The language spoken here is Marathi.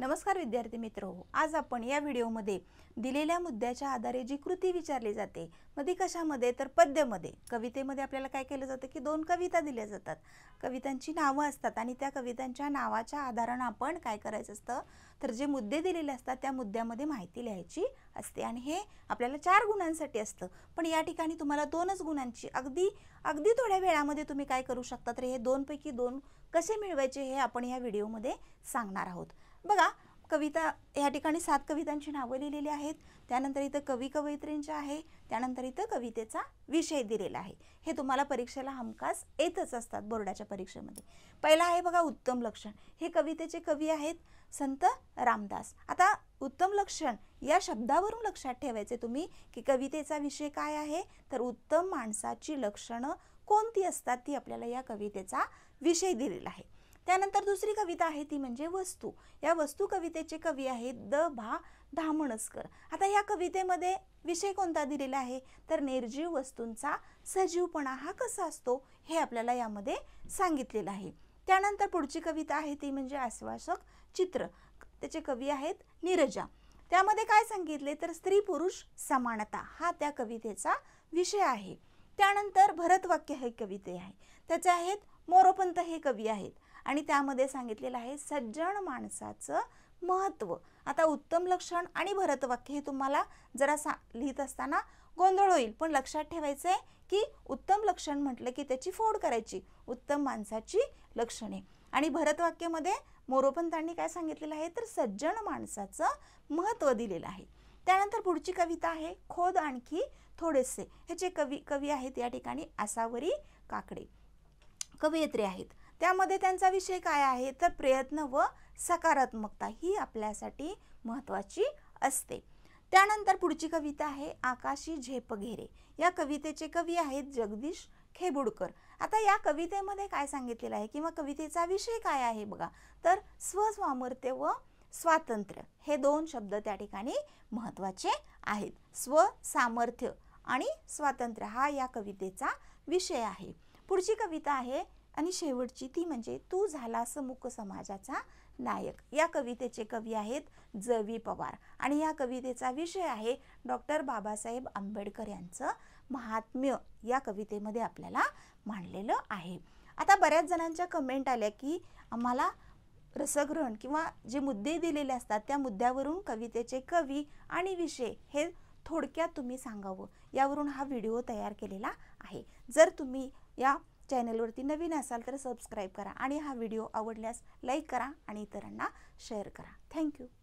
नमस्कार विद्यार्थी मित्र आज आपण या व्हिडिओमध्ये दिलेल्या मुद्द्याच्या आधारे जी कृती विचारली जाते मग ती कशामध्ये तर पद्यमध्ये कवितेमध्ये आपल्याला काय केलं जातं की दोन कविता दिल्या जातात कवितांची नावं असतात आणि त्या कवितांच्या नावाच्या आधारानं आपण काय करायचं असतं तर जे मुद्दे दिलेले असतात त्या मुद्द्यामध्ये माहिती लिहायची असते आणि हे आपल्याला चार गुणांसाठी असतं पण या ठिकाणी तुम्हाला दोनच गुणांची अगदी अगदी थोड्या वेळामध्ये तुम्ही काय करू शकता तर हे दोनपैकी दोन कसे मिळवायचे हे आपण या व्हिडिओमध्ये सांगणार आहोत बघा कविता या ठिकाणी सात कवितांची नावं लिहिलेली आहेत त्यानंतर इथं कवी कवयित्रींचे आहे त्यानंतर इथं कवितेचा विषय दिलेला आहे हे तुम्हाला परीक्षेला हमखास येतच असतात बोर्डाच्या परीक्षेमध्ये पहिला आहे बघा उत्तम लक्षण हे कवितेचे कवी आहेत संत रामदास आता उत्तम लक्षण या शब्दावरून लक्षात ठेवायचे तुम्ही की कवितेचा विषय काय आहे तर उत्तम माणसाची लक्षणं कोणती असतात ती आपल्याला या कवितेचा विषय दिलेला आहे त्यानंतर दुसरी कविता आहे ती म्हणजे वस्तू या वस्तू कवितेचे कवी आहेत द भा धामणस्कर आता या कवितेमध्ये विषय कोणता दिलेला आहे तर निर्जीव वस्तूंचा सजीवपणा हा कसा असतो हे आपल्याला यामध्ये सांगितलेलं आहे त्यानंतर पुढची कविता आहे ती म्हणजे आश्वासक चित्र त्याचे कवी आहेत नीरजा त्यामध्ये काय सांगितले तर स्त्री पुरुष समानता हा त्या कवितेचा विषय आहे त्यानंतर भरतवाक्य हे कविते आहे त्याचे आहेत मोरोपंत हे कवी आहेत आणि त्यामध्ये सांगितलेलं आहे सज्जन माणसाचं महत्त्व आता उत्तम लक्षण आणि भरतवाक्य हे तुम्हाला जरा सा लिहित असताना गोंधळ होईल पण लक्षात ठेवायचं आहे की उत्तम लक्षण म्हटलं की त्याची फोड करायची उत्तम माणसाची लक्षणे आणि भरतवाक्यामध्ये मोरोपंतांनी काय सांगितलेलं आहे तर सज्जन माणसाचं महत्त्व दिलेलं आहे त्यानंतर पुढची कविता आहे खोद आणखी थोडेसे जे कवी कवी आहेत या ठिकाणी आसावरी काकडे कवयित्री आहेत त्यामध्ये त्यांचा विषय काय आहे तर प्रयत्न व सकारात्मकता ही आपल्यासाठी महत्त्वाची असते त्यानंतर पुढची कविता आहे आकाशी झेप घेरे या कवितेचे कवी आहेत जगदीश खेबुडकर आता या कवितेमध्ये काय सांगितलेलं आहे किंवा कवितेचा विषय काय आहे बघा तर स्वस्वामर्थ्य व स्वातंत्र्य हे दोन शब्द त्या ठिकाणी महत्त्वाचे आहेत स्वसामर्थ्य आणि स्वातंत्र्य हा या कवितेचा विषय आहे पुढची कविता आहे आणि शेवटची ती म्हणजे तू झालास मुक समाजाचा नायक या कवितेचे कवी आहेत जवी पवार आणि या कवितेचा विषय आहे डॉक्टर बाबासाहेब आंबेडकर यांचं महात्म्य या कवितेमध्ये आपल्याला मांडलेलं आहे आता बऱ्याच जणांच्या कमेंट आल्या की आम्हाला रसग्रहण किंवा जे मुद्दे दिलेले असतात त्या मुद्द्यावरून कवितेचे कवी आणि विषय हे थोडक्यात तुम्ही सांगावं यावरून हा व्हिडिओ तयार केलेला आहे जर तुम्ही या चॅनलवरती नवीन असाल तर सबस्क्राईब करा आणि हा व्हिडिओ आवडल्यास लाईक करा आणि इतरांना शेअर करा थँक्यू